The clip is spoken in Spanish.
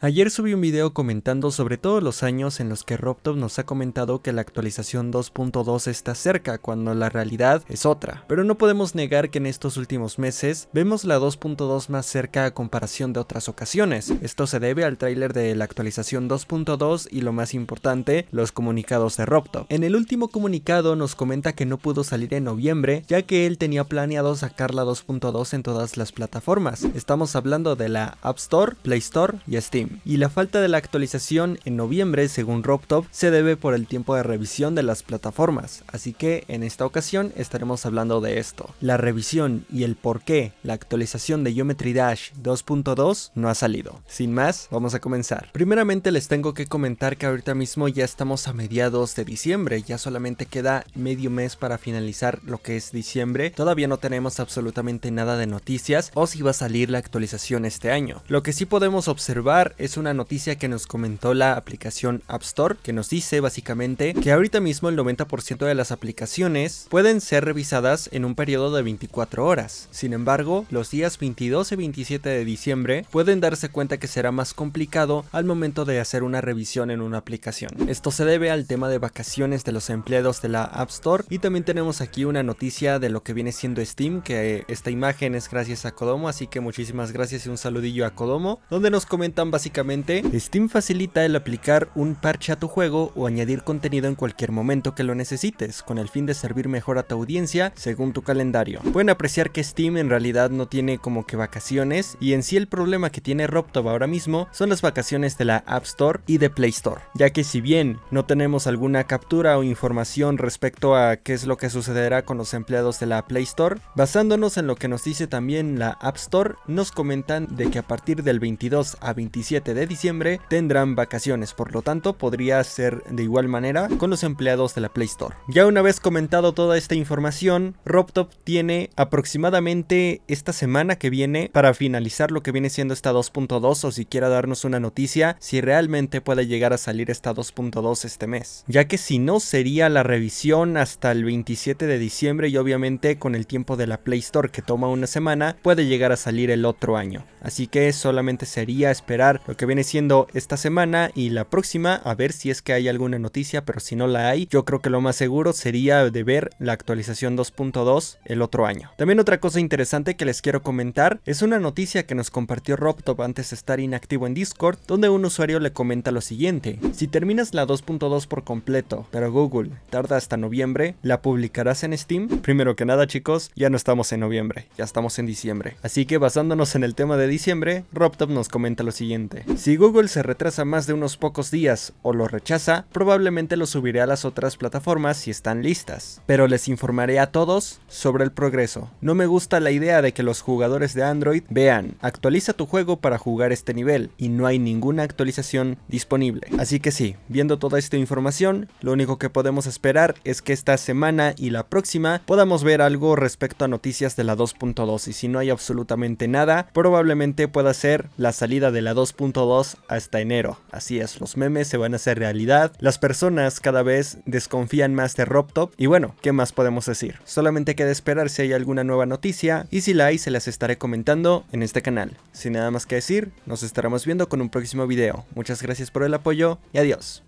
Ayer subí un video comentando sobre todos los años en los que RobTop nos ha comentado que la actualización 2.2 está cerca cuando la realidad es otra, pero no podemos negar que en estos últimos meses vemos la 2.2 más cerca a comparación de otras ocasiones. Esto se debe al tráiler de la actualización 2.2 y lo más importante, los comunicados de RobTop. En el último comunicado nos comenta que no pudo salir en noviembre ya que él tenía planeado sacar la 2.2 en todas las plataformas. Estamos hablando de la App Store, Play Store y Steam y la falta de la actualización en noviembre, según RobTop, se debe por el tiempo de revisión de las plataformas, así que en esta ocasión estaremos hablando de esto. La revisión y el por qué la actualización de Geometry Dash 2.2 no ha salido. Sin más, vamos a comenzar. Primeramente les tengo que comentar que ahorita mismo ya estamos a mediados de diciembre, ya solamente queda medio mes para finalizar lo que es diciembre, todavía no tenemos absolutamente nada de noticias o si va a salir la actualización este año. Lo que sí podemos observar es una noticia que nos comentó la aplicación App Store, que nos dice básicamente que ahorita mismo el 90% de las aplicaciones pueden ser revisadas en un periodo de 24 horas. Sin embargo, los días 22 y 27 de diciembre pueden darse cuenta que será más complicado al momento de hacer una revisión en una aplicación. Esto se debe al tema de vacaciones de los empleados de la App Store y también tenemos aquí una noticia de lo que viene siendo Steam, que eh, esta imagen es gracias a Kodomo, así que muchísimas gracias y un saludillo a Kodomo, donde nos comentan básicamente básicamente, Steam facilita el aplicar un parche a tu juego o añadir contenido en cualquier momento que lo necesites, con el fin de servir mejor a tu audiencia según tu calendario. Pueden apreciar que Steam en realidad no tiene como que vacaciones y en sí el problema que tiene RobTop ahora mismo son las vacaciones de la App Store y de Play Store, ya que si bien no tenemos alguna captura o información respecto a qué es lo que sucederá con los empleados de la Play Store, basándonos en lo que nos dice también la App Store, nos comentan de que a partir del 22 a 27 de diciembre tendrán vacaciones, por lo tanto podría ser de igual manera con los empleados de la Play Store. Ya una vez comentado toda esta información, RobTop tiene aproximadamente esta semana que viene para finalizar lo que viene siendo esta 2.2 o si quiera darnos una noticia si realmente puede llegar a salir esta 2.2 este mes, ya que si no sería la revisión hasta el 27 de diciembre y obviamente con el tiempo de la Play Store que toma una semana puede llegar a salir el otro año, así que solamente sería esperar lo que viene siendo esta semana y la próxima, a ver si es que hay alguna noticia, pero si no la hay, yo creo que lo más seguro sería de ver la actualización 2.2 el otro año. También otra cosa interesante que les quiero comentar es una noticia que nos compartió RobTop antes de estar inactivo en Discord, donde un usuario le comenta lo siguiente, si terminas la 2.2 por completo, pero Google tarda hasta noviembre, ¿la publicarás en Steam? Primero que nada chicos, ya no estamos en noviembre, ya estamos en diciembre. Así que basándonos en el tema de diciembre, RobTop nos comenta lo siguiente. Si Google se retrasa más de unos pocos días o lo rechaza, probablemente lo subiré a las otras plataformas si están listas, pero les informaré a todos sobre el progreso. No me gusta la idea de que los jugadores de Android vean, actualiza tu juego para jugar este nivel y no hay ninguna actualización disponible. Así que sí, viendo toda esta información, lo único que podemos esperar es que esta semana y la próxima podamos ver algo respecto a noticias de la 2.2 y si no hay absolutamente nada, probablemente pueda ser la salida de la 2.2 2 hasta enero. Así es, los memes se van a hacer realidad, las personas cada vez desconfían más de RobTop y bueno, ¿qué más podemos decir? Solamente queda esperar si hay alguna nueva noticia y si la hay se las estaré comentando en este canal. Sin nada más que decir, nos estaremos viendo con un próximo video. Muchas gracias por el apoyo y adiós.